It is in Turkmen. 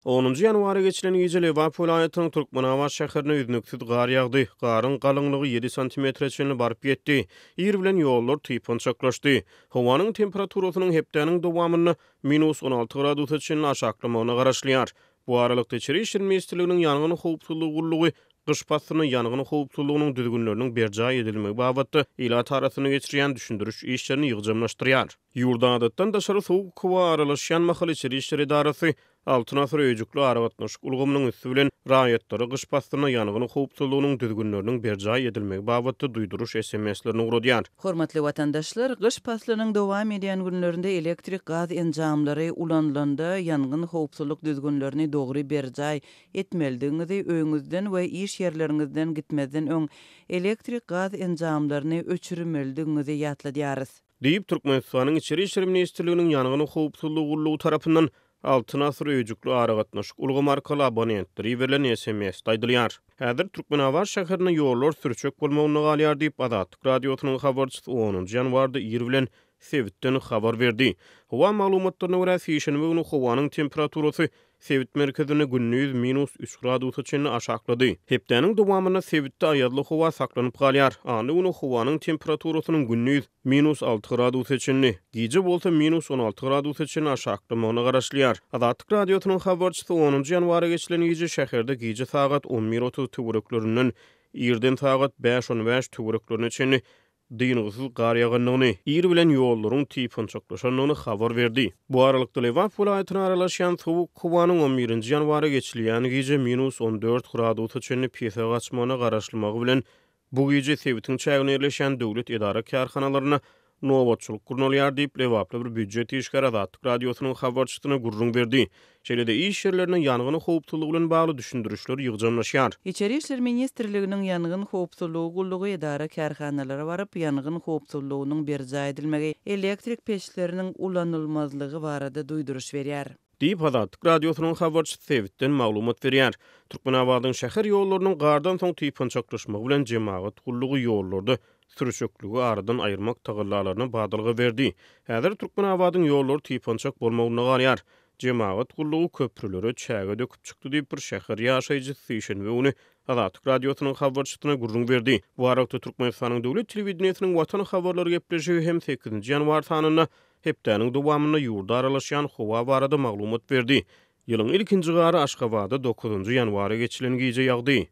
10 nji ýanwara geçilen ýüzeli Wapul aýatyň Türkmenabat şäherine ýüznüksiz gar ýagdy. Garyň galyňlygy 7 cm çenli barp ýetdi. Ýer bilen ýollar tüýpün çaklaşdy. Howanyň temperaturasynyň hepdeniň dowamyny minus 16 gradus çenli aşaklamagyna garaşlyar. Bu aralykda Çeri Şir Ministrliginiň ýanyň howpsuzlygy gullugy Qış pasının yanığının xoğubsulluğunun düzgünlörünün berca edilmi babatı ila tarasını geçiriyen düşündürüş işlerini yığcamlaştırıyar. Yurda adatdan daşarı soğuk kuva aralışyan mahal içeri işler altyn asyr öýjükli arawatnaş ulgamynyň üstü bilen raýatlary gyş pastyna ýanygyny howp tutulunyň düzgünlerini berjaý edilmegi babatda duýduruş SMS-lerini urudýar. Hormatly watandaşlar, gyş pastynyň dowam edýän günlerinde elektrik gaz enjamlary ulanlanda ýanygyny howp tutuluk düzgünlerini dogry berjaý etmeldigiňizi öňüňizden we iş ýerleriňizden gitmeden öň elektrik gaz enjamlaryny öçürmeldigiňizi ýatladýarys. Diýip Türkmenistanyň içeri işleri ministrliginiň ýanygyny howp tutuluk gurulugy altyn asyr öýjükli aragatnaşyk ulgy markaly abonentler iberlen SMS taýdylýar. Häzir Türkmen şäherini şäherine ýollar sürçek bolmagyny galýar diýip Adat radiosynyň habarçysy 10-njy ýanwarda 20 Sevitten xabar berdi. Hava ma'lumotlarına gura fishin we uni Sevit merkezini gunnyz minus 3 gradus üçin aşaqladi. Hepdening dowamyny Sevitde ayadly hava saklanyp galyar. Ani uni xowaning temperaturasynyň gunnyz minus 6 gradus üçinni, gije bolsa minus 16 gradus üçin aşaqdy. Muny garaşlyar. Adatyk radiotunyň habarçysy 10-njy ýanwara geçilen ýyzy şäherde gije saat 10 minutu irden Ýerden taýgat 5 onwaş dýnugysyz gar ýagynyny, ýer bilen ýollaryň tipin çoklaşanyny habar berdi. Bu aralykda Lewap pulaýtyny aralaşýan sowuk kuwanyň 11-nji ýanwary geçilýän gije minus 14 gradu tutuşyny pýesa gaçmagyna garaşlymagy bilen bu gije sewitin çägini ýerleşen döwlet edara karhanalaryna Nowatçylyk gurnalyar diýip lewaply bir büdjet işgara datyk radiosynyň habarçylygyna gurrun berdi. Şeýlede iş ýerlerini ýanygyny howpsuzlygy bilen bagly düşündirişler ýygjanlaşýar. İçeri işler ministrliginiň ýanygyny howpsuzlygy gullugy edara kärhanalara baryp ýanygyny howpsuzlygynyň berja edilmegi, elektrik peçleriniň ulanylmazlygy barada duýduruş berýär. Diýip hazatyk radiosynyň habarçy Sevitden maglumat berýär. Türkmenabadyň şäher ýollarynyň gardan soň tüýpün çakdyşmagy bilen jemagat gullugy ýollardy. sürüşüklüğü aradan ayırmak tağırlarlarına badalığı verdi. Hedir Türkmen avadın yolları tipancak bolma unna ganyar. Cemaat kulluğu köprülörü çəgə döküp çıktı bir şəhər yaşayıcı sişin ve onu Azatik Radyosu'nun xabarçıtına gurrun verdi. Bu arakta Türkmenistan'ın devlet televidiniyetinin vatan xabarları gepleşi hem 8. yanvar tanına hepdanın duvamına yurda aralaşyan xova varada maglumat verdi. Yılın ilkinci gara aşqavada 9. yanvara geçilin giyice yaqdi.